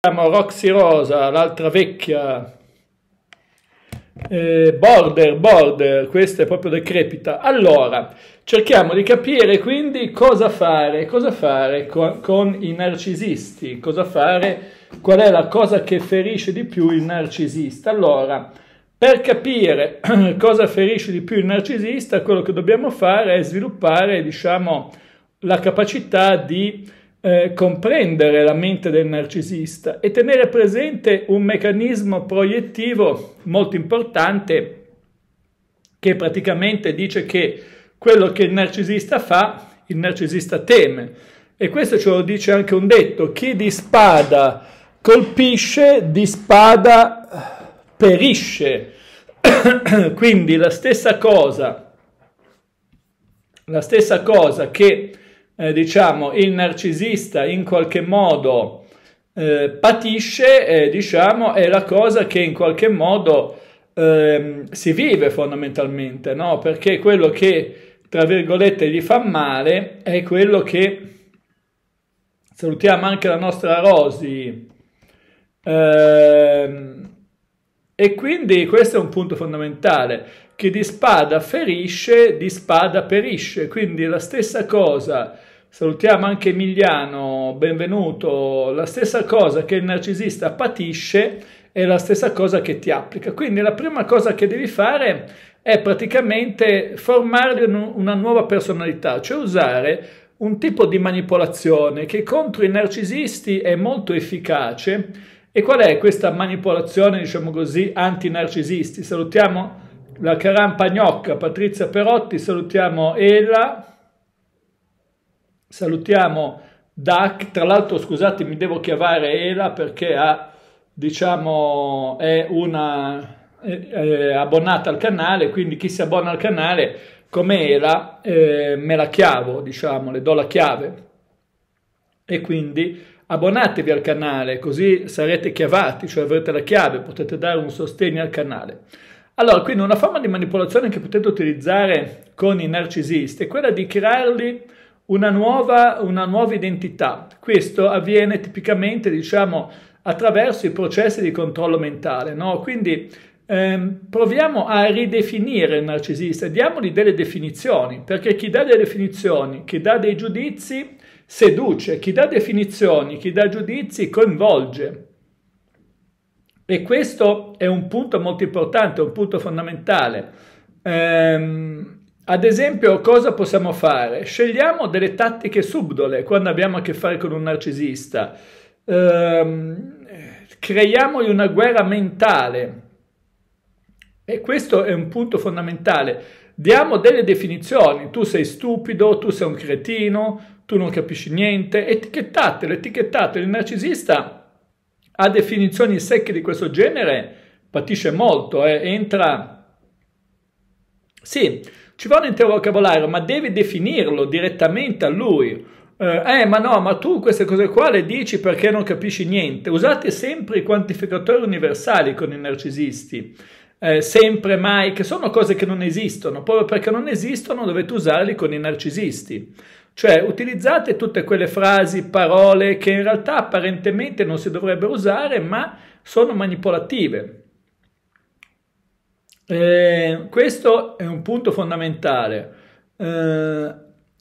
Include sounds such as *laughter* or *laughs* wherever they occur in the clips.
abbiamo Roxy Rosa, l'altra vecchia, eh, Border, Border, questa è proprio decrepita. Allora, cerchiamo di capire quindi cosa fare, cosa fare con, con i narcisisti, cosa fare, qual è la cosa che ferisce di più il narcisista. Allora, per capire *clears throat* cosa ferisce di più il narcisista, quello che dobbiamo fare è sviluppare, diciamo, la capacità di eh, comprendere la mente del narcisista e tenere presente un meccanismo proiettivo molto importante che praticamente dice che quello che il narcisista fa, il narcisista teme. E questo ce lo dice anche un detto, chi di spada colpisce, di spada eh, perisce. *coughs* Quindi la stessa cosa, la stessa cosa che eh, diciamo, il narcisista in qualche modo eh, patisce, eh, diciamo, è la cosa che in qualche modo ehm, si vive fondamentalmente, no? Perché quello che, tra virgolette, gli fa male è quello che... Salutiamo anche la nostra Rosy. Ehm, e quindi questo è un punto fondamentale. Chi di spada ferisce, di spada perisce. Quindi la stessa cosa Salutiamo anche Emiliano, benvenuto. La stessa cosa che il narcisista patisce è la stessa cosa che ti applica. Quindi la prima cosa che devi fare è praticamente formare una nuova personalità, cioè usare un tipo di manipolazione che contro i narcisisti è molto efficace. E qual è questa manipolazione, diciamo così, anti-narcisisti? Salutiamo la carampa gnocca Patrizia Perotti, salutiamo Ella. Salutiamo Dac, tra l'altro scusate mi devo chiamare Ela perché ha, diciamo, è una è, è abbonata al canale, quindi chi si abbona al canale come Ela eh, me la chiavo, diciamo, le do la chiave. E quindi abbonatevi al canale così sarete chiavati, cioè avrete la chiave, potete dare un sostegno al canale. Allora, quindi una forma di manipolazione che potete utilizzare con i narcisisti è quella di crearli una nuova, una nuova identità. Questo avviene tipicamente, diciamo, attraverso i processi di controllo mentale, no? Quindi ehm, proviamo a ridefinire il narcisista, diamogli delle definizioni, perché chi dà delle definizioni, chi dà dei giudizi, seduce, chi dà definizioni, chi dà giudizi, coinvolge. E questo è un punto molto importante, un punto fondamentale. Ehm, ad esempio, cosa possiamo fare? Scegliamo delle tattiche subdole quando abbiamo a che fare con un narcisista. Ehm, creiamogli una guerra mentale. E questo è un punto fondamentale. Diamo delle definizioni. Tu sei stupido, tu sei un cretino, tu non capisci niente. Etichettatelo, etichettatelo. Il narcisista ha definizioni secche di questo genere patisce molto, eh. entra... Sì, ci vuole un intero vocabolario, ma devi definirlo direttamente a lui. Eh, eh, ma no, ma tu queste cose qua le dici perché non capisci niente. Usate sempre i quantificatori universali con i narcisisti. Eh, sempre, mai, che sono cose che non esistono. Proprio perché non esistono dovete usarli con i narcisisti. Cioè, utilizzate tutte quelle frasi, parole che in realtà apparentemente non si dovrebbero usare, ma sono manipolative. Eh, questo è un punto fondamentale. Eh,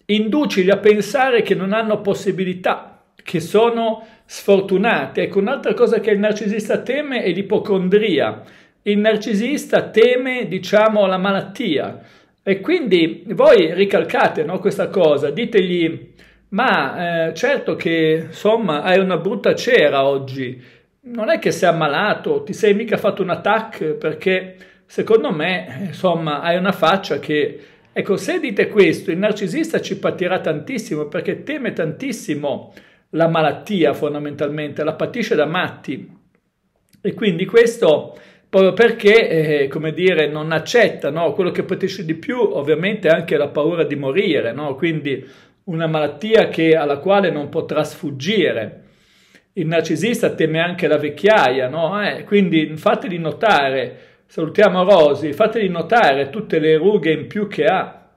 inducili a pensare che non hanno possibilità, che sono sfortunati. Ecco, un'altra cosa che il narcisista teme è l'ipocondria. Il narcisista teme, diciamo, la malattia. E quindi voi ricalcate no, questa cosa, ditegli, ma eh, certo che insomma hai una brutta cera oggi, non è che sei ammalato, ti sei mica fatto un attacco perché secondo me, insomma, hai una faccia che... Ecco, se dite questo, il narcisista ci patirà tantissimo perché teme tantissimo la malattia fondamentalmente, la patisce da matti. E quindi questo proprio perché, eh, come dire, non accetta, no? Quello che patisce di più ovviamente è anche la paura di morire, no? Quindi una malattia che, alla quale non potrà sfuggire. Il narcisista teme anche la vecchiaia, no? eh, quindi fateli notare Salutiamo Rosy, fateli notare tutte le rughe in più che ha.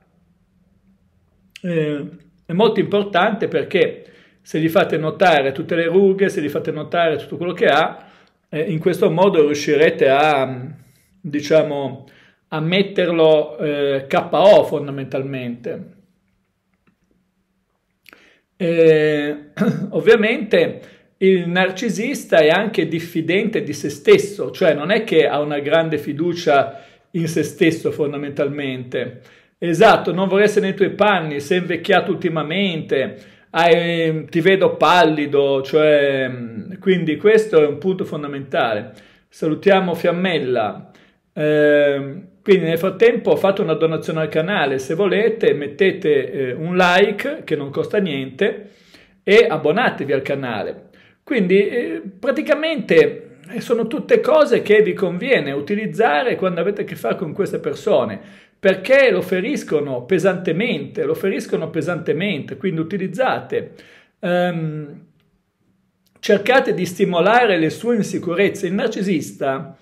Eh, è molto importante perché se gli fate notare tutte le rughe, se gli fate notare tutto quello che ha, eh, in questo modo riuscirete a, diciamo, a metterlo eh, KO fondamentalmente. Eh, *clears throat* ovviamente il narcisista è anche diffidente di se stesso, cioè non è che ha una grande fiducia in se stesso fondamentalmente. Esatto, non vorrei essere nei tuoi panni, sei invecchiato ultimamente, hai, ti vedo pallido, cioè, quindi questo è un punto fondamentale. Salutiamo Fiammella. Eh, quindi nel frattempo fate una donazione al canale, se volete mettete eh, un like che non costa niente e abbonatevi al canale. Quindi eh, praticamente eh, sono tutte cose che vi conviene utilizzare quando avete a che fare con queste persone perché lo feriscono pesantemente, lo feriscono pesantemente, quindi utilizzate, ehm, cercate di stimolare le sue insicurezze. Il narcisista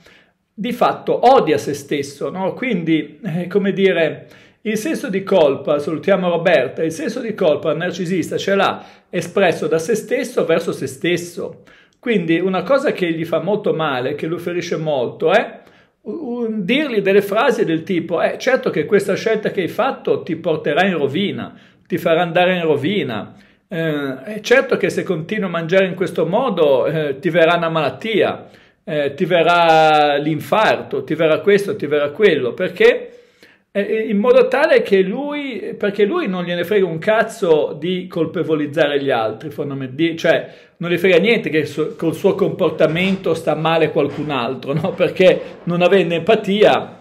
di fatto odia se stesso, no? quindi, eh, come dire, il senso di colpa, salutiamo Roberta, il senso di colpa il narcisista ce l'ha espresso da se stesso verso se stesso. Quindi una cosa che gli fa molto male, che lo ferisce molto, è dirgli delle frasi del tipo eh, certo che questa scelta che hai fatto ti porterà in rovina, ti farà andare in rovina, eh, eh, certo che se continui a mangiare in questo modo eh, ti verrà una malattia, eh, ti verrà l'infarto, ti verrà questo, ti verrà quello, perché eh, eh, in modo tale che lui, perché lui non gliene frega un cazzo di colpevolizzare gli altri, cioè non gli frega niente che col suo comportamento sta male qualcun altro, no? perché non avendo empatia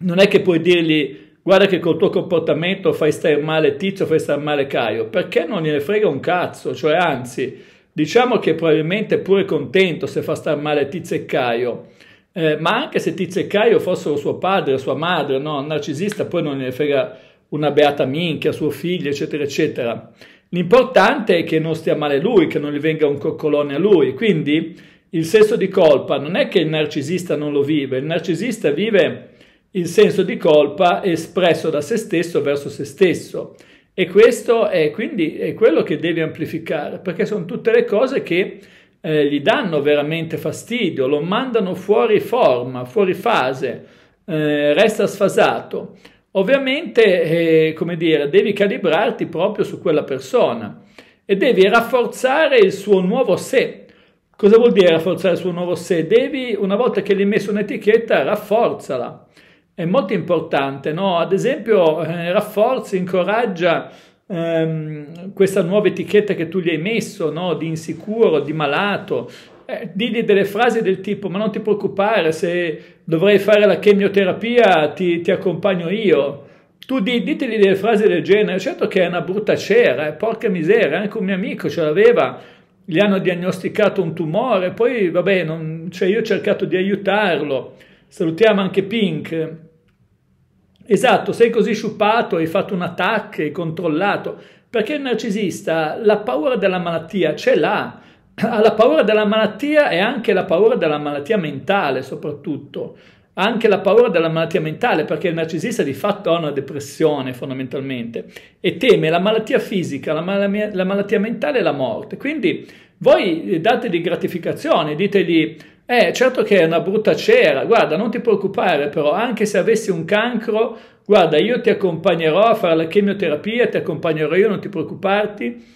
non è che puoi dirgli guarda che col tuo comportamento fai stare male Tizio, fai stare male Caio, perché non gliene frega un cazzo, cioè anzi diciamo che probabilmente è pure contento se fa stare male Tizio e Caio, eh, ma anche se Tizio e Caio fossero suo padre, sua madre, no? narcisista poi non ne frega una beata minchia, suo figlio, eccetera, eccetera. L'importante è che non stia male lui, che non gli venga un coccolone a lui. Quindi il senso di colpa non è che il narcisista non lo vive, il narcisista vive il senso di colpa espresso da se stesso verso se stesso. E questo è quindi è quello che devi amplificare, perché sono tutte le cose che eh, gli danno veramente fastidio, lo mandano fuori forma, fuori fase, eh, resta sfasato. Ovviamente, eh, come dire, devi calibrarti proprio su quella persona e devi rafforzare il suo nuovo sé. Cosa vuol dire rafforzare il suo nuovo sé? Devi, una volta che gli hai messo un'etichetta, rafforzala. È molto importante, no? Ad esempio, eh, rafforzi, incoraggia ehm, questa nuova etichetta che tu gli hai messo, no? di insicuro, di malato, eh, digli delle frasi del tipo ma non ti preoccupare se dovrei fare la chemioterapia ti, ti accompagno io. Tu di, ditegli delle frasi del genere, certo che è una brutta cera, eh, porca miseria, anche un mio amico ce l'aveva, gli hanno diagnosticato un tumore, poi vabbè, non, cioè io ho cercato di aiutarlo. Salutiamo anche Pink, Esatto, sei così sciupato, hai fatto un attacco, hai controllato, perché il narcisista la paura della malattia ce l'ha, ha ah, la paura della malattia e anche la paura della malattia mentale soprattutto, anche la paura della malattia mentale, perché il narcisista di fatto ha una depressione fondamentalmente e teme la malattia fisica, la, mal- la malattia mentale e la morte. Quindi voi eh, dategli gratificazione, ditegli eh, certo che è una brutta cera, guarda, non ti preoccupare però, anche se avessi un cancro, guarda, io ti accompagnerò a fare la chemioterapia, ti accompagnerò io, non ti preoccuparti.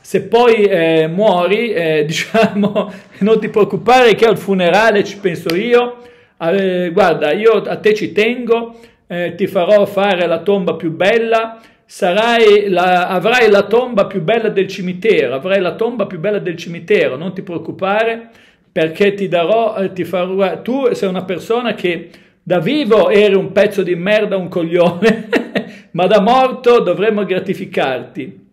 Se poi eh, muori, eh, *laughs* diciamo, non ti preoccupare che al funerale ci penso io, eh, guarda, io a te ci tengo, eh, ti farò fare la tomba più bella, la, avrai la tomba più bella del cimitero, avrai la tomba più bella del cimitero, non ti preoccupare perché ti darò, eh, ti farò, tu sei una persona che da vivo eri un pezzo di merda, un coglione, *laughs* ma da morto dovremmo gratificarti.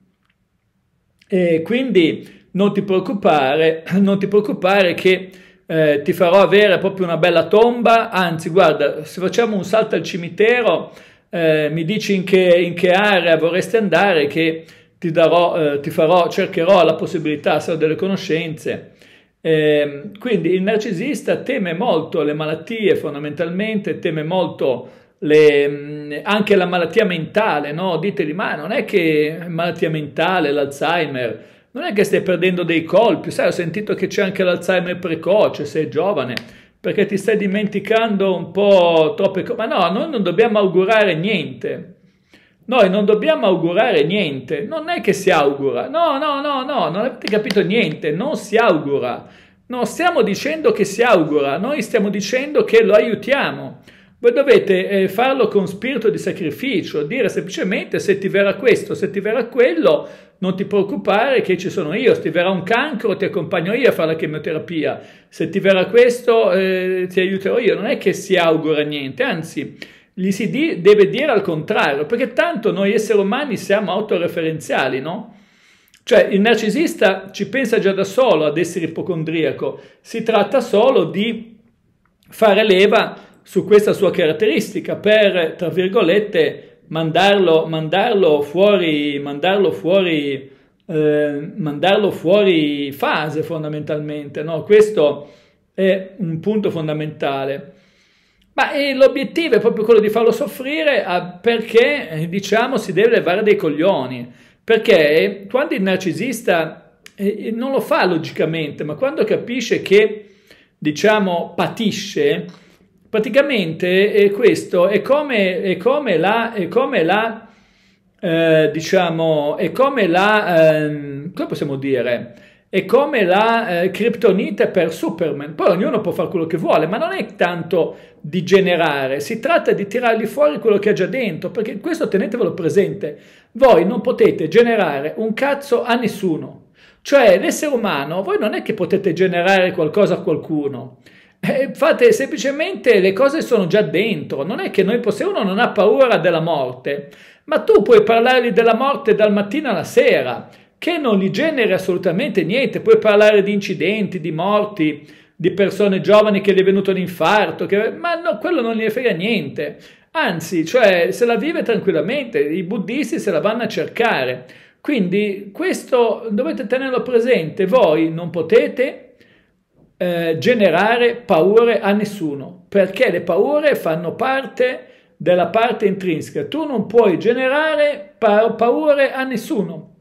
E quindi non ti preoccupare, *clears throat* non ti preoccupare che eh, ti farò avere proprio una bella tomba, anzi guarda, se facciamo un salto al cimitero, eh, mi dici in che, in che, area vorresti andare, che ti, darò, eh, ti farò, cercherò la possibilità, se ho delle conoscenze, eh, quindi il narcisista teme molto le malattie fondamentalmente, teme molto le, anche la malattia mentale, no? Diteli, ma non è che malattia mentale, l'Alzheimer, non è che stai perdendo dei colpi, sai, ho sentito che c'è anche l'Alzheimer precoce, sei giovane, perché ti stai dimenticando un po' troppe cose, ma no, noi non dobbiamo augurare niente, noi non dobbiamo augurare niente, non è che si augura, no, no, no, no, non avete capito niente, non si augura. Non stiamo dicendo che si augura, noi stiamo dicendo che lo aiutiamo. Voi dovete eh, farlo con spirito di sacrificio, dire semplicemente se ti verrà questo, se ti verrà quello, non ti preoccupare che ci sono io, se ti verrà un cancro ti accompagno io a fare la chemioterapia, se ti verrà questo eh, ti aiuterò io, non è che si augura niente, anzi gli si di, deve dire al contrario, perché tanto noi esseri umani siamo autoreferenziali, no? Cioè il narcisista ci pensa già da solo ad essere ipocondriaco, si tratta solo di fare leva su questa sua caratteristica per, tra virgolette, mandarlo, mandarlo fuori, mandarlo fuori, eh, mandarlo fuori fase fondamentalmente, no? Questo è un punto fondamentale. Ma eh, l'obiettivo è proprio quello di farlo soffrire ah, perché, eh, diciamo, si deve levare dei coglioni. Perché eh, quando il narcisista non lo fa logicamente, ma quando capisce che, diciamo, patisce, praticamente questo è come, è come la... È come la eh, diciamo, è come la... Eh, come possiamo dire? è come la eh, criptonite per Superman. Poi ognuno può fare quello che vuole, ma non è tanto di generare, si tratta di tirargli fuori quello che ha già dentro, perché questo tenetevelo presente. Voi non potete generare un cazzo a nessuno. Cioè, l'essere umano, voi non è che potete generare qualcosa a qualcuno. Eh, fate semplicemente le cose sono già dentro, non è che noi possiamo, uno non ha paura della morte, ma tu puoi parlargli della morte dal mattino alla sera che non gli genera assolutamente niente. Puoi parlare di incidenti, di morti, di persone giovani che gli è venuto un infarto, che... ma no, quello non gli frega niente. Anzi, cioè, se la vive tranquillamente, i buddhisti se la vanno a cercare. Quindi questo dovete tenerlo presente, voi non potete eh, generare paure a nessuno, perché le paure fanno parte della parte intrinseca. Tu non puoi generare pa- paure a nessuno.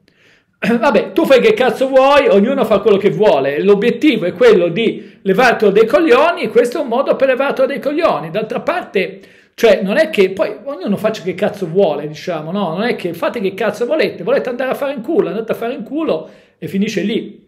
*clears throat* vabbè, tu fai che cazzo vuoi, ognuno fa quello che vuole. L'obiettivo è quello di levartelo dei coglioni, questo è un modo per levartelo dei coglioni. D'altra parte, cioè, non è che poi ognuno faccia che cazzo vuole, diciamo, no? Non è che fate che cazzo volete, volete andare a fare in culo, andate a fare in culo e finisce lì.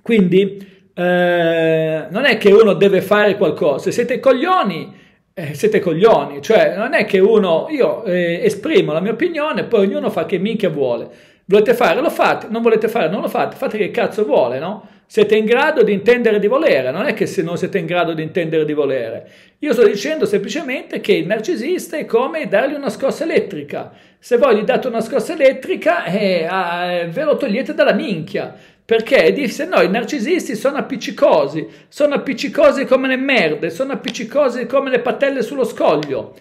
Quindi, eh, non è che uno deve fare qualcosa, siete coglioni. Eh, siete coglioni, cioè non è che uno, io eh, esprimo la mia opinione, poi ognuno fa che minchia vuole. Volete fare? Lo fate. Non volete fare? Non lo fate. Fate che cazzo vuole, no? Siete in grado di intendere di volere. Non è che se non siete in grado di intendere di volere. Io sto dicendo semplicemente che il narcisista è come dargli una scossa elettrica. Se voi gli date una scossa elettrica, eh, ah, eh, ve lo togliete dalla minchia. Perché se no i narcisisti sono appiccicosi, sono appiccicosi come le merde, sono appiccicosi come le patelle sullo scoglio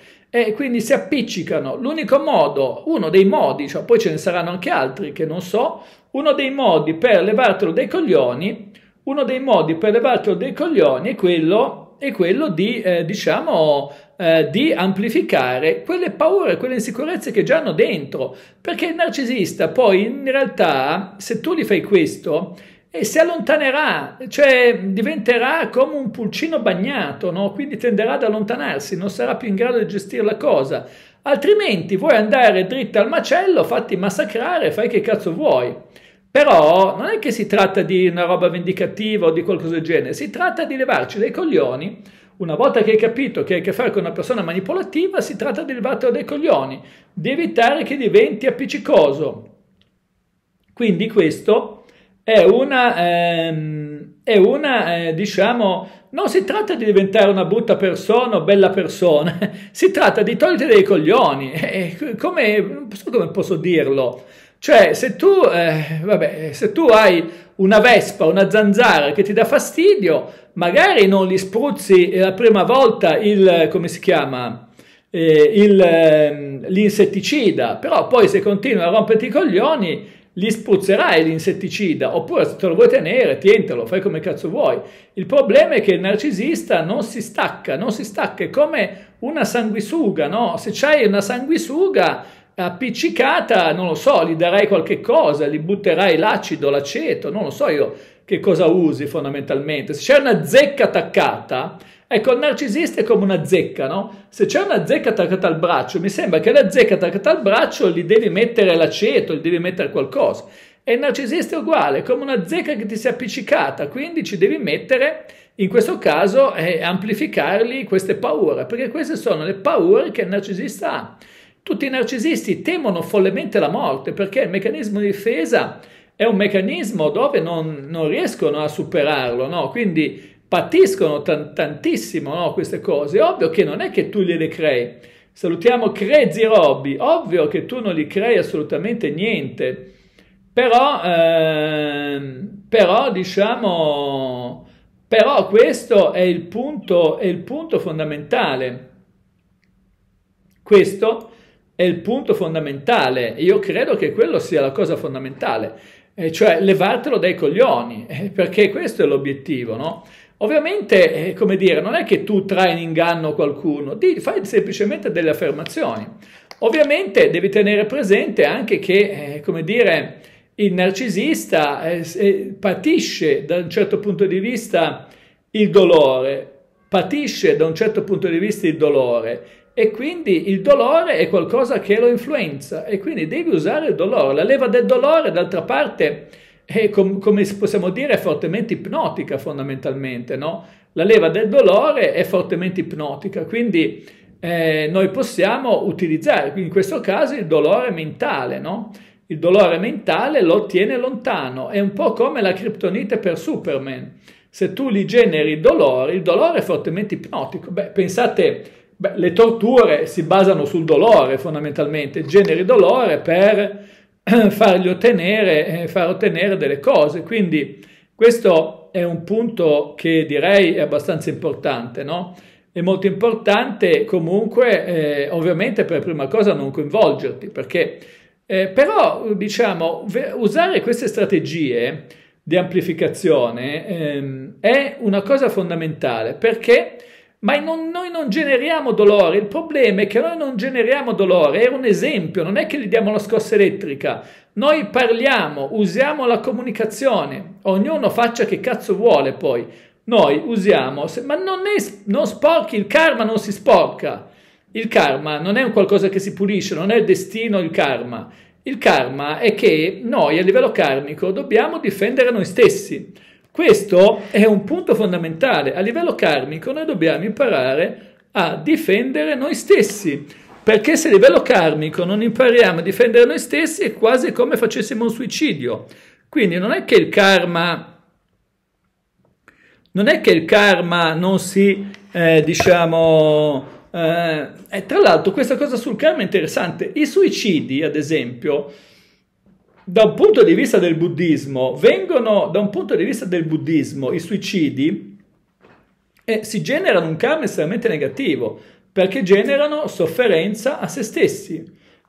e quindi si appiccicano. L'unico modo, uno dei modi, cioè poi ce ne saranno anche altri che non so, uno dei modi per levartelo dai coglioni, uno dei modi per levartelo dai coglioni è quello, è quello di, eh, diciamo, eh, di amplificare quelle paure, quelle insicurezze che già hanno dentro, perché il narcisista poi in realtà, se tu gli fai questo, e si allontanerà, cioè diventerà come un pulcino bagnato, no? quindi tenderà ad allontanarsi, non sarà più in grado di gestire la cosa. Altrimenti vuoi andare dritta al macello, fatti massacrare, fai che cazzo vuoi. Però non è che si tratta di una roba vendicativa o di qualcosa del genere, si tratta di levarci dai coglioni. Una volta che hai capito che hai a che fare con una persona manipolativa, si tratta di levartelo dai coglioni, di evitare che diventi appiccicoso. Quindi questo è una, ehm, è una eh, diciamo, non si tratta di diventare una brutta persona o bella persona, *laughs* si tratta di togliere dei coglioni, *laughs* eh, come, non so come posso dirlo, cioè se tu, eh, vabbè, se tu hai una vespa, una zanzara che ti dà fastidio, magari non gli spruzzi eh, la prima volta il, come si chiama, eh, ehm, l'insetticida, però poi se continua a romperti i coglioni gli spruzzerai l'insetticida, oppure se te lo vuoi tenere, tientelo, fai come cazzo vuoi. Il problema è che il narcisista non si stacca, non si stacca, è come una sanguisuga, no? Se c'hai una sanguisuga appiccicata, non lo so, gli darai qualche cosa, gli butterai l'acido, l'aceto, non lo so io che cosa usi fondamentalmente. Se c'è una zecca attaccata, Ecco, il narcisista è come una zecca, no? Se c'è una zecca attaccata al braccio, mi sembra che la zecca attaccata al braccio gli devi mettere l'aceto, gli devi mettere qualcosa. E il narcisista è uguale, è come una zecca che ti si è appiccicata, quindi ci devi mettere, in questo caso, eh, amplificargli queste paure, perché queste sono le paure che il narcisista ha. Tutti i narcisisti temono follemente la morte, perché il meccanismo di difesa è un meccanismo dove non, non riescono a superarlo, no? Quindi patiscono tan- tantissimo no, queste cose. Ovvio che non è che tu gliele crei. Salutiamo Crezi Robby, ovvio che tu non gli crei assolutamente niente, però, ehm, però diciamo, però questo è il punto, è il punto fondamentale. Questo è il punto fondamentale. Io credo che quello sia la cosa fondamentale, eh, cioè levartelo dai coglioni, eh, perché questo è l'obiettivo, no? Ovviamente, eh, come dire, non è che tu trai in inganno qualcuno, ti fai semplicemente delle affermazioni. Ovviamente devi tenere presente anche che, eh, come dire, il narcisista eh, eh, patisce da un certo punto di vista il dolore, patisce da un certo punto di vista il dolore e quindi il dolore è qualcosa che lo influenza e quindi devi usare il dolore. La leva del dolore, d'altra parte, è com- come possiamo dire è fortemente ipnotica fondamentalmente, no? La leva del dolore è fortemente ipnotica, quindi eh, noi possiamo utilizzare in questo caso il dolore mentale, no? Il dolore mentale lo tiene lontano, è un po' come la criptonite per Superman. Se tu gli generi dolore, il dolore è fortemente ipnotico. Beh, pensate, beh, le torture si basano sul dolore fondamentalmente, generi dolore per *clears throat* fargli ottenere, eh, far ottenere delle cose. Quindi questo è un punto che direi è abbastanza importante, no? È molto importante comunque, eh, ovviamente per prima cosa non coinvolgerti, perché eh, però diciamo usare queste strategie di amplificazione ehm, è una cosa fondamentale perché ma non, noi non generiamo dolore, il problema è che noi non generiamo dolore, è un esempio, non è che gli diamo la scossa elettrica, noi parliamo, usiamo la comunicazione, ognuno faccia che cazzo vuole poi, noi usiamo, ma non, è, non sporchi, il karma non si sporca, il karma non è un qualcosa che si pulisce, non è il destino il karma, il karma è che noi a livello karmico dobbiamo difendere noi stessi, questo è un punto fondamentale. A livello karmico noi dobbiamo imparare a difendere noi stessi, perché se a livello karmico non impariamo a difendere noi stessi è quasi come facessimo un suicidio. Quindi non è che il karma non è che il karma non si, eh, diciamo, eh, tra l'altro questa cosa sul karma è interessante. I suicidi, ad esempio, da un punto di vista del buddismo, vengono da un punto di vista del buddismo i suicidi eh, si generano un karma estremamente negativo perché generano sofferenza a se stessi.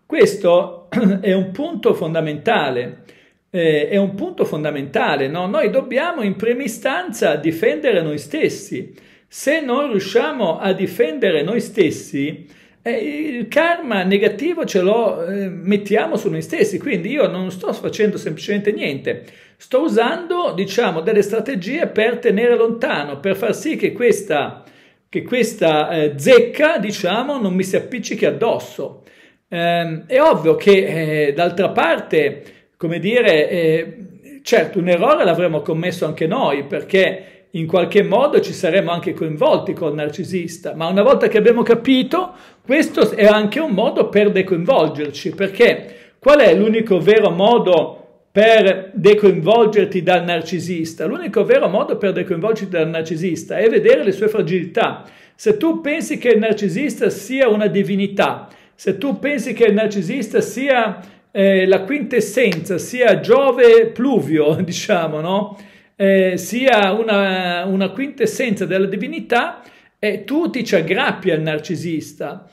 Questo *clears throat* è un punto fondamentale. Eh, è un punto fondamentale, no? Noi dobbiamo in prima istanza difendere noi stessi. Se non riusciamo a difendere noi stessi, eh, il karma negativo ce lo eh, mettiamo su noi stessi, quindi io non sto facendo semplicemente niente, sto usando diciamo delle strategie per tenere lontano, per far sì che questa, che questa eh, zecca diciamo non mi si appiccichi addosso. Eh, è ovvio che eh, d'altra parte, come dire, certo un errore l'avremmo commesso anche noi perché in qualche modo ci saremo anche coinvolti col narcisista, ma una volta che abbiamo capito, questo è anche un modo per decoinvolgerci, perché qual è l'unico vero modo per decoinvolgerti dal narcisista? L'unico vero modo per decoinvolgerti dal narcisista è vedere le sue fragilità. Se tu pensi che il narcisista sia una divinità, se tu pensi che il narcisista sia eh, la quintessenza, sia Giove Pluvio, *laughs* diciamo, no? eh, sia una, una, quintessenza della divinità, eh, tu ti ci aggrappi al narcisista.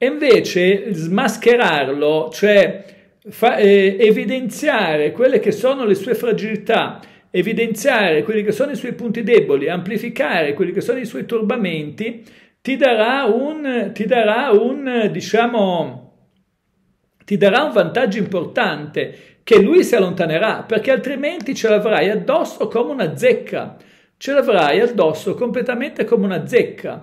E invece smascherarlo, cioè fa, eh, evidenziare quelle che sono le sue fragilità, evidenziare quelli che sono i suoi punti deboli, amplificare quelli che sono i suoi turbamenti, ti darà un, ti darà un diciamo, ti darà un vantaggio importante che lui si allontanerà, perché altrimenti ce l'avrai addosso come una zecca, ce l'avrai addosso completamente come una zecca.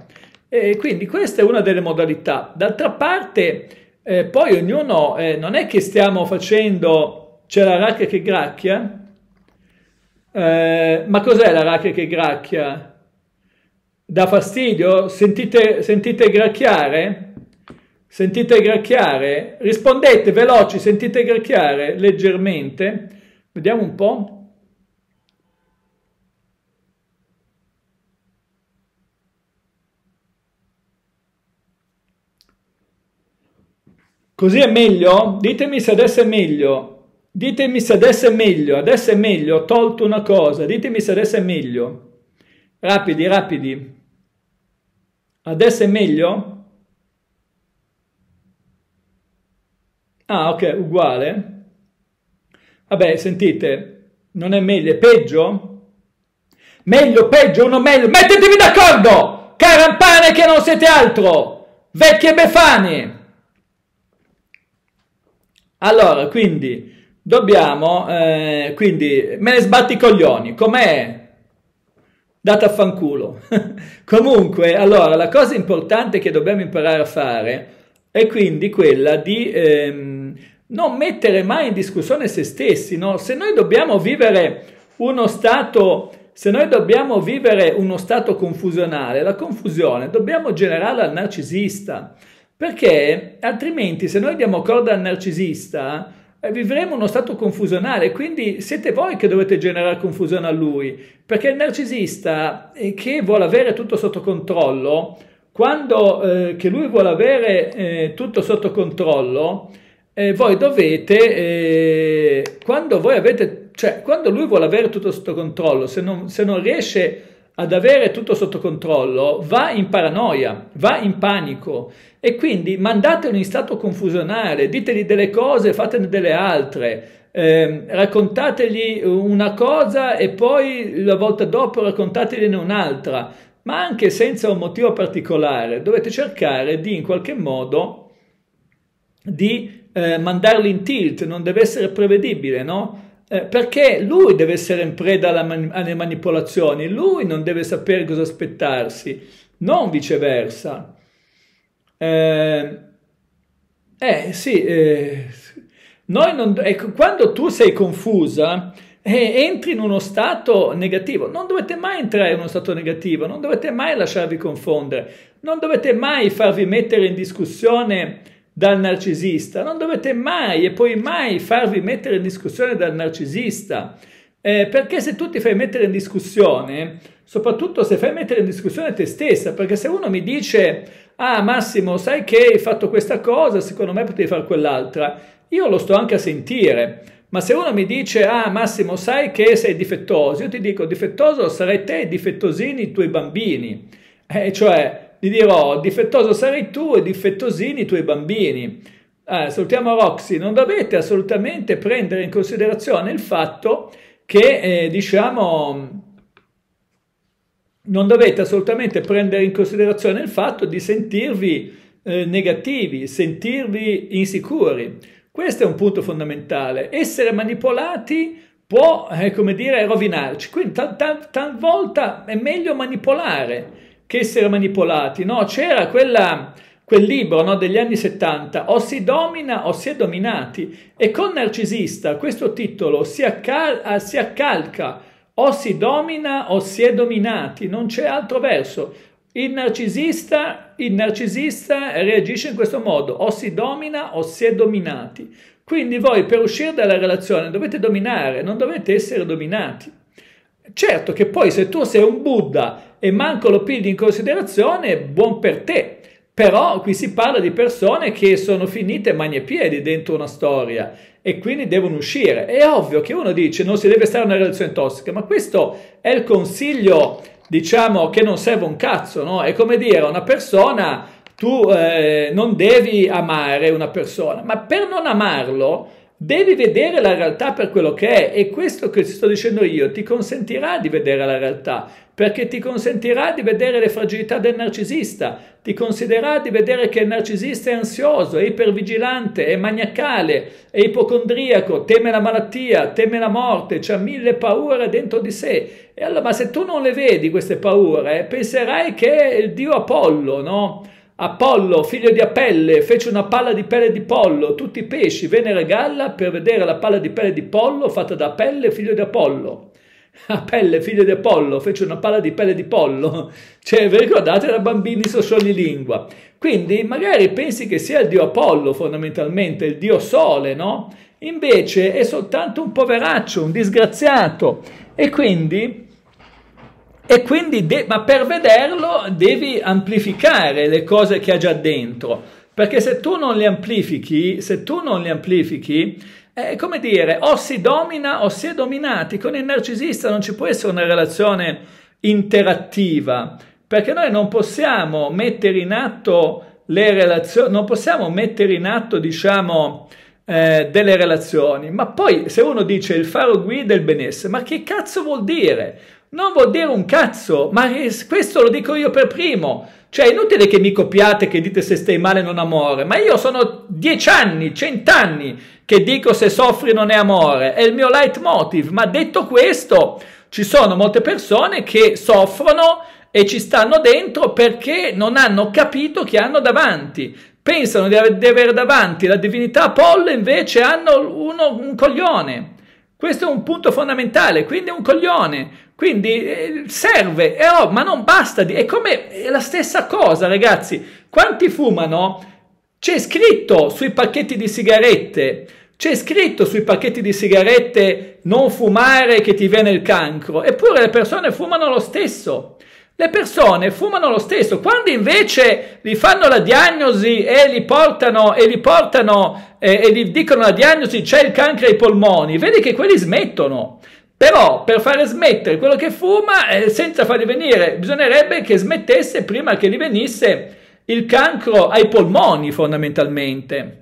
E quindi questa è una delle modalità. D'altra parte, eh, poi ognuno, eh, non è che stiamo facendo, c'è la racchia che gracchia, eh, ma cos'è la racchia che gracchia? Dà fastidio? Sentite, sentite gracchiare? sentite gracchiare, rispondete veloci, sentite gracchiare leggermente, vediamo un po'. Così è meglio? Ditemi se adesso è meglio. Ditemi se adesso è meglio. Adesso è meglio. Ho tolto una cosa. Ditemi se adesso è meglio. Rapidi, rapidi. Adesso è meglio? Ah, ok, uguale. Vabbè, sentite, non è meglio, è peggio? Meglio, peggio, uno meglio. Mettetevi d'accordo, carampane che non siete altro, vecchie befane. Allora, quindi, dobbiamo, eh, quindi, me ne sbatti i coglioni, com'è? Data a fanculo. *laughs* Comunque, allora, la cosa importante che dobbiamo imparare a fare è quindi quella di... Ehm, non mettere mai in discussione se stessi, no? Se noi dobbiamo vivere uno stato, se noi dobbiamo vivere uno stato confusionale, la confusione dobbiamo generarla al narcisista, perché altrimenti se noi diamo corda al narcisista eh, vivremo uno stato confusionale, quindi siete voi che dovete generare confusione a lui, perché il narcisista eh, che vuole avere tutto sotto controllo, quando eh, che lui vuole avere eh, tutto sotto controllo, eh, voi dovete, eh, quando voi avete, cioè quando lui vuole avere tutto sotto controllo, se non, se non riesce ad avere tutto sotto controllo, va in paranoia, va in panico e quindi mandatelo in stato confusionale, ditegli delle cose, fatene delle altre, eh, raccontategli una cosa e poi la volta dopo raccontategliene un'altra, ma anche senza un motivo particolare, dovete cercare di in qualche modo di eh, mandarli in tilt, non deve essere prevedibile, no? Eh, perché lui deve essere in preda man alle manipolazioni, lui non deve sapere cosa aspettarsi, non viceversa. Eh, eh sì, eh, non, ecco, quando tu sei confusa e eh, entri in uno stato negativo, non dovete mai entrare in uno stato negativo, non dovete mai lasciarvi confondere, non dovete mai farvi mettere in discussione dal narcisista. Non dovete mai e poi mai farvi mettere in discussione dal narcisista, eh, perché se tu ti fai mettere in discussione, soprattutto se fai mettere in discussione te stessa, perché se uno mi dice, ah Massimo, sai che hai fatto questa cosa, secondo me potevi fare quell'altra, io lo sto anche a sentire. Ma se uno mi dice, ah Massimo, sai che sei difettoso, io ti dico, difettoso sarai te, difettosini i tuoi bambini. Eh, cioè, gli dirò oh, difettoso sarai tu e difettosini i tuoi bambini. Eh, salutiamo Roxy, non dovete assolutamente prendere in considerazione il fatto che, eh, diciamo, non dovete assolutamente prendere in considerazione il fatto di sentirvi eh, negativi, sentirvi insicuri. Questo è un punto fondamentale. Essere manipolati può, eh, come dire, rovinarci. Quindi talvolta tal, tal è meglio manipolare che essere manipolati, no? C'era quella, quel libro no, degli anni 70, o si domina o si è dominati, e con narcisista questo titolo si, accal- ah, si accalca, o si domina o si è dominati, non c'è altro verso. Il narcisista, il narcisista reagisce in questo modo, o si domina o si è dominati. Quindi voi per uscire dalla relazione dovete dominare, non dovete essere dominati. Certo che poi se tu sei un Buddha e manco lo prendi in considerazione, buon per te. Però qui si parla di persone che sono finite mani e piedi dentro una storia e quindi devono uscire. È ovvio che uno dice non si deve stare in una relazione tossica, ma questo è il consiglio, diciamo, che non serve un cazzo, no? È come dire a una persona tu eh, non devi amare una persona, ma per non amarlo devi vedere la realtà per quello che è e questo che ti sto dicendo io ti consentirà di vedere la realtà perché ti consentirà di vedere le fragilità del narcisista, ti consentirà di vedere che il narcisista è ansioso, è ipervigilante, è maniacale, è ipocondriaco, teme la malattia, teme la morte, ha mille paure dentro di sé. E allora, ma se tu non le vedi queste paure, eh, penserai che è il dio Apollo, no? Apollo, figlio di Apelle, fece una palla di pelle di pollo, tutti i pesci vennero a galla per vedere la palla di pelle di pollo fatta da Apelle, figlio di Apollo. *laughs* Apelle, figlio di Apollo, fece una palla di pelle di pollo. *laughs* Cioè, vi ricordate da bambini so lingua. Quindi magari pensi che sia il dio Apollo fondamentalmente, il dio Sole, no? Invece è soltanto un poveraccio, un disgraziato. E quindi e quindi, de- ma per vederlo devi amplificare le cose che ha già dentro, perché se tu non le amplifichi, se tu non le amplifichi, è come dire, o si domina o si è dominati. Con il narcisista non ci può essere una relazione interattiva, perché noi non possiamo mettere in atto le relazioni, non possiamo mettere in atto, diciamo, eh, delle relazioni. Ma poi se uno dice il faro guida il benessere, ma che cazzo vuol dire? Non vuol dire un cazzo, ma questo lo dico io per primo. Cioè, è inutile che mi copiate, che dite se stai male non amore, ma io sono dieci anni, cent'anni che dico se soffri non è amore, è il mio leitmotiv. Ma detto questo, ci sono molte persone che soffrono e ci stanno dentro perché non hanno capito che hanno davanti. Pensano di avere davanti la divinità Apollo, invece hanno uno, un coglione. Questo è un punto fondamentale, quindi è un coglione. Quindi eh, serve, eh, oh, ma non basta, di- è come è la stessa cosa ragazzi, quanti fumano? C'è scritto sui pacchetti di sigarette, c'è scritto sui pacchetti di sigarette non fumare che ti viene il cancro, eppure le persone fumano lo stesso. Le persone fumano lo stesso, quando invece gli fanno la diagnosi e li portano e li portano eh, e gli dicono la diagnosi c'è il cancro ai polmoni, vedi che quelli smettono. Però per fare smettere quello che fuma, eh, senza farli venire, bisognerebbe che smettesse prima che gli venisse il cancro ai polmoni fondamentalmente.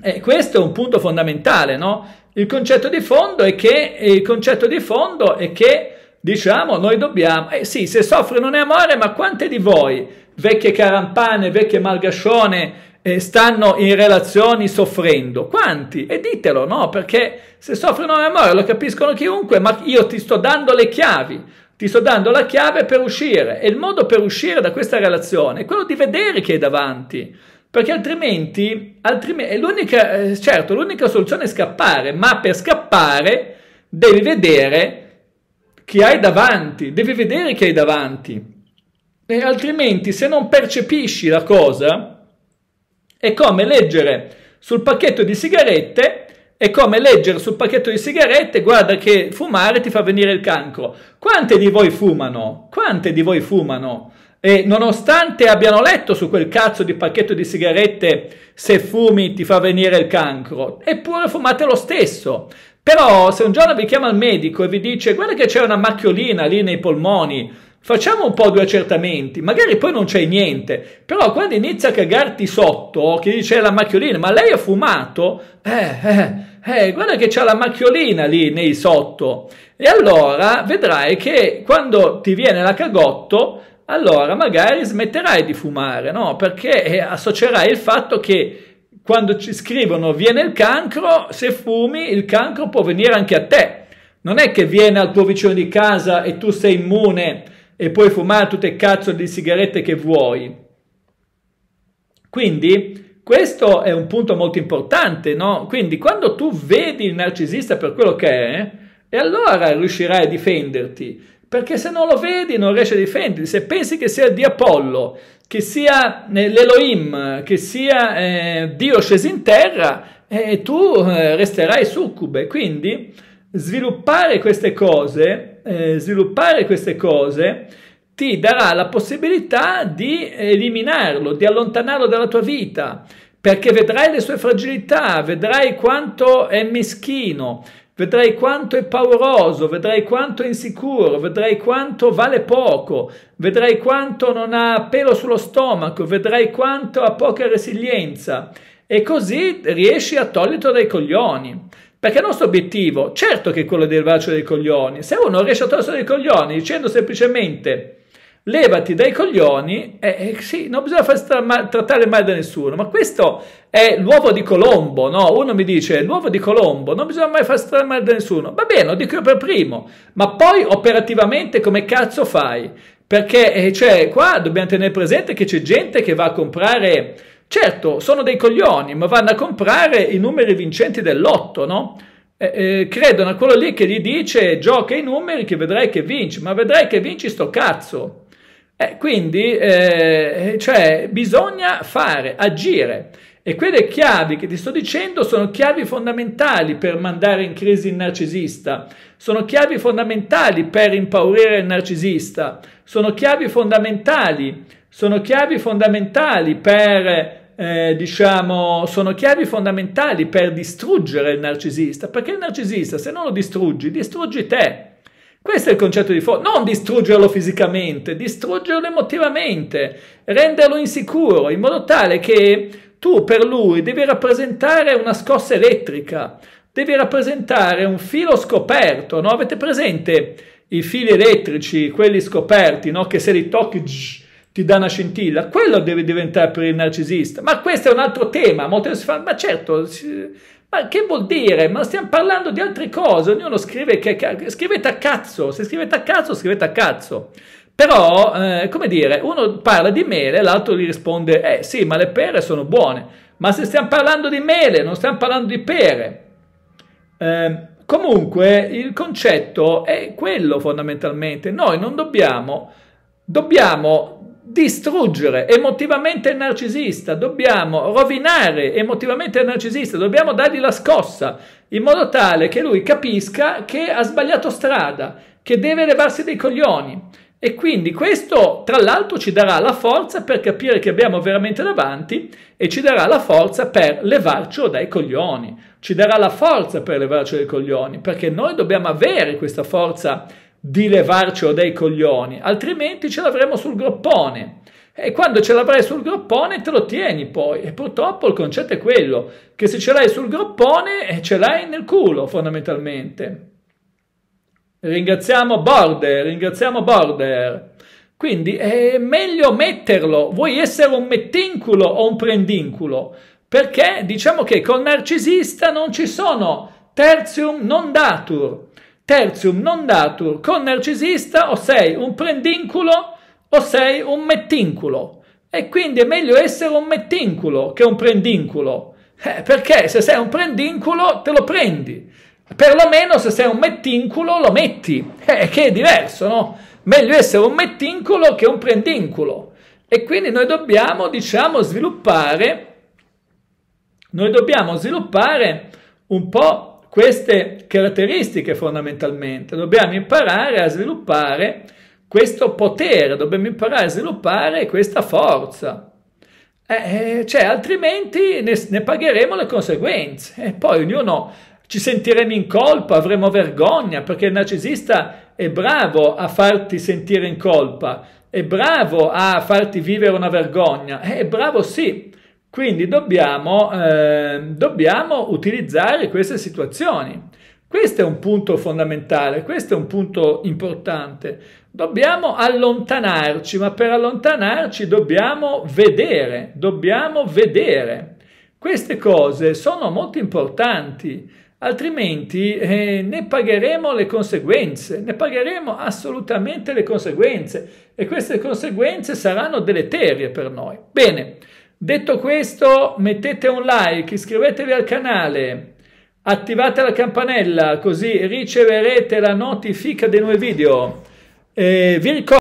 E eh, questo è un punto fondamentale, no? Il concetto di fondo è che, il concetto di fondo è che diciamo, noi dobbiamo, eh sì, se soffre non è amore, ma quante di voi, vecchie carampane, vecchie malgascione, eh, stanno in relazioni soffrendo. Quanti? E ditelo, no? Perché se soffrono la memoria lo capiscono chiunque, ma io ti sto dando le chiavi, ti sto dando la chiave per uscire. E il modo per uscire da questa relazione è quello di vedere chi è davanti. Perché altrimenti, altrimenti l'unica, eh, certo, l'unica soluzione è scappare, ma per scappare devi vedere chi hai davanti, devi vedere chi hai davanti. E altrimenti se non percepisci la cosa, è come leggere sul pacchetto di sigarette è come leggere sul pacchetto di sigarette, guarda che fumare ti fa venire il cancro. Quante di voi fumano? Quante di voi fumano? E nonostante abbiano letto su quel cazzo di pacchetto di sigarette se fumi ti fa venire il cancro, eppure fumate lo stesso. Però se un giorno vi chiama il medico e vi dice guarda che c'è una macchiolina lì nei polmoni, Facciamo un po' due accertamenti, magari poi non c'è niente, però quando inizia a cagarti sotto, che dice eh, la macchiolina, ma lei ha fumato? Eh, eh, eh, guarda che c'è la macchiolina lì nei sotto. E allora vedrai che quando ti viene la cagotto, allora magari smetterai di fumare, no? Perché eh, associerai il fatto che quando ci scrivono viene il cancro, se fumi il cancro può venire anche a te. Non è che viene al tuo vicino di casa e tu sei immune e puoi fumare tutte cazzo di sigarette che vuoi. Quindi questo è un punto molto importante, no? Quindi quando tu vedi il narcisista per quello che è, e allora riuscirai a difenderti, perché se non lo vedi non riesci a difenderti, se pensi che sia di Apollo, che sia eh, l'Elohim, che sia eh, Dio sceso in terra, eh, tu eh, resterai succube, quindi sviluppare queste cose eh, sviluppare queste cose ti darà la possibilità di eliminarlo, di allontanarlo dalla tua vita, perché vedrai le sue fragilità, vedrai quanto è meschino, vedrai quanto è pauroso, vedrai quanto è insicuro, vedrai quanto vale poco, vedrai quanto non ha pelo sullo stomaco, vedrai quanto ha poca resilienza e così riesci a toglierlo dai coglioni. Perché il nostro obiettivo, certo che è quello di levarci dai coglioni, se uno riesce a togliersi dai coglioni dicendo semplicemente levati dai coglioni, eh, eh, sì, non bisogna far trattare male da nessuno, ma questo è l'uovo di Colombo, no? Uno mi dice l'uovo di Colombo, non bisogna mai far trattare male da nessuno, va bene, lo dico io per primo, ma poi operativamente come cazzo fai? Perché, eh, cioè, qua dobbiamo tenere presente che c'è gente che va a comprare Certo, sono dei coglioni, ma vanno a comprare i numeri vincenti dell'otto, no? Eh, eh, credono a quello lì che gli dice gioca i numeri che vedrai che vinci, ma vedrai che vinci sto cazzo. Eh, quindi, cioè, bisogna fare, agire. E quelle chiavi che ti sto dicendo sono chiavi fondamentali per mandare in crisi il narcisista, sono chiavi fondamentali per impaurire il narcisista, sono chiavi fondamentali sono chiavi fondamentali per, eh, diciamo, sono chiavi fondamentali per distruggere il narcisista, perché il narcisista se non lo distruggi, distruggi te. Questo è il concetto di fondo non distruggerlo fisicamente, distruggerlo emotivamente, renderlo insicuro in modo tale che tu per lui devi rappresentare una scossa elettrica, devi rappresentare un filo scoperto, no? Avete presente i fili elettrici, quelli scoperti, no? Che se li tocchi... Zzz, ti dà una scintilla, quello deve diventare per il narcisista. Ma questo è un altro tema, molti si fanno, ma certo, ma che vuol dire? Ma stiamo parlando di altre cose, ognuno scrive che, scrivete a cazzo, se scrivete a cazzo, scrivete a cazzo. Però, eh, come dire, uno parla di mele, l'altro gli risponde, eh sì, ma le pere sono buone, ma se stiamo parlando di mele, non stiamo parlando di pere. Eh, comunque, il concetto è quello fondamentalmente, noi non dobbiamo, dobbiamo distruggere emotivamente il narcisista, dobbiamo rovinare emotivamente il narcisista, dobbiamo dargli la scossa in modo tale che lui capisca che ha sbagliato strada, che deve levarsi dei coglioni. E quindi questo, tra l'altro, ci darà la forza per capire che abbiamo veramente davanti e ci darà la forza per levarcelo dai coglioni. Ci darà la forza per levarcelo dai coglioni, perché noi dobbiamo avere questa forza di levarci o dei coglioni, altrimenti ce l'avremo sul groppone. E quando ce l'avrai sul groppone te lo tieni poi. E purtroppo il concetto è quello, che se ce l'hai sul groppone eh, ce l'hai nel culo fondamentalmente. Ringraziamo Border, ringraziamo Border. Quindi è meglio metterlo, vuoi essere un mettinculo o un prendinculo? Perché diciamo che col narcisista non ci sono terzium non datur, terzium non datur con narcisista o sei un prendinculo o sei un mettinculo. E quindi è meglio essere un mettinculo che un prendinculo. Eh, perché se sei un prendinculo te lo prendi. Perlomeno se sei un mettinculo lo metti, eh, che è diverso, no? Meglio essere un mettinculo che un prendinculo. E quindi noi dobbiamo, diciamo, sviluppare, noi dobbiamo sviluppare un po' queste caratteristiche fondamentalmente, dobbiamo imparare a sviluppare questo potere, dobbiamo imparare a sviluppare questa forza. Eh, eh, cioè, altrimenti ne, ne, pagheremo le conseguenze e poi ognuno ci sentiremo in colpa, avremo vergogna perché il narcisista è bravo a farti sentire in colpa, è bravo a farti vivere una vergogna, eh, è bravo sì, quindi dobbiamo, eh, dobbiamo utilizzare queste situazioni. Questo è un punto fondamentale, questo è un punto importante. Dobbiamo allontanarci, ma per allontanarci dobbiamo vedere, dobbiamo vedere. Queste cose sono molto importanti, altrimenti eh, ne pagheremo le conseguenze, ne pagheremo assolutamente le conseguenze e queste conseguenze saranno deleterie per noi. Bene. Detto questo, mettete un like, iscrivetevi al canale, attivate la campanella così riceverete la notifica dei nuovi video. Eh, vi ricordo